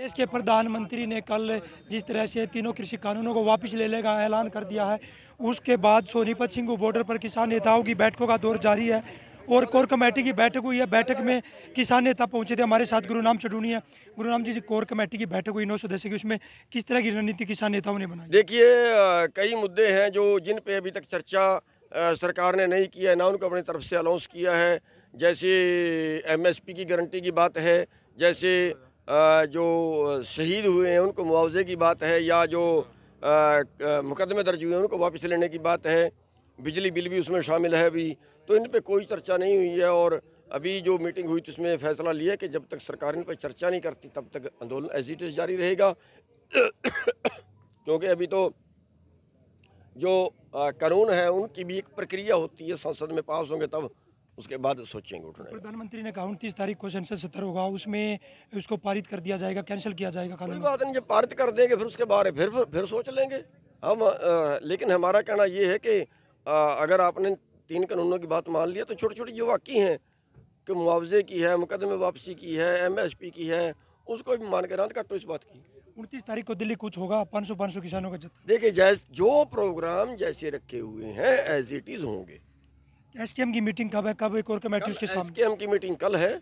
देश के प्रधानमंत्री ने कल जिस तरह से तीनों कृषि कानूनों को वापस लेने का ऐलान कर दिया है उसके बाद सोनीपत सिंह बॉर्डर पर किसान नेताओं की बैठकों का दौर जारी है और कोर कमेटी की बैठक हुई है बैठक में किसान नेता पहुंचे थे हमारे साथ गुरुनाम चडूनी है गुरुनाम जी कोर कमेटी की बैठक हुई नौ सदस्य की उसमें किस तरह की रणनीति किसान नेताओं ने बनाई देखिए कई मुद्दे हैं जो जिन पे अभी तक चर्चा सरकार ने नहीं किया है ना उनको अपनी तरफ से अनाउंस किया है जैसे एमएसपी की गारंटी की बात है जैसे जो शहीद हुए हैं उनको मुआवजे की बात है या जो मुकदमे दर्ज हुए हैं उनको वापस लेने की बात है बिजली बिल भी उसमें शामिल है अभी तो इन पर कोई चर्चा नहीं हुई है और अभी जो मीटिंग हुई तो उसमें फैसला लिया कि जब तक सरकार इन पर चर्चा नहीं करती तब तक आंदोलन एज इट इज़ जारी रहेगा क्योंकि अभी तो जो कानून है उनकी भी एक प्रक्रिया होती है संसद में पास होंगे तब उसके बाद सोचेंगे उठने प्रधानमंत्री ने कहा उनतीस तारीख को संसद सत्र होगा उसमें उसको पारित कर दिया जाएगा कैंसिल किया जाएगा कोई बात नहीं जब पारित कर देंगे फिर उसके बारे फिर फिर सोच लेंगे हम लेकिन हमारा कहना ये है कि आ, अगर आपने तीन कानूनों की बात मान लिया तो छोटी छोटी जो वाकई हैं कि मुआवजे की है मुकदमे वापसी की है एम की है उसको भी मान के रहा इस बात की उनतीस तारीख को दिल्ली कुछ होगा पाँच सौ पाँच सौ किसानों का देखिए जैस जो प्रोग्राम जैसे रखे हुए हैं एज इट इज़ होंगे एसकेएम की मीटिंग कब है कब एक और कमेटी उसके सामने एसकेएम की मीटिंग कल है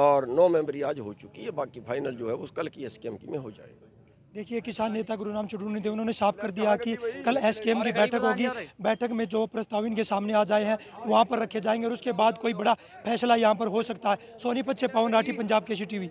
और नौ मेम्बरी आज हो चुकी है बाकी फाइनल जो है वो कल की एसकेएम की में हो जाएगा देखिए किसान नेता गुरु गुरुनाम ने देव उन्होंने साफ कर दिया कि कल एसकेएम की बैठक होगी बैठक में जो प्रस्ताव इनके सामने आ जाए हैं वहाँ पर रखे जाएंगे और उसके बाद कोई बड़ा फैसला यहाँ पर हो सकता है सोनीपत से पवन राठी पंजाब के सी टीवी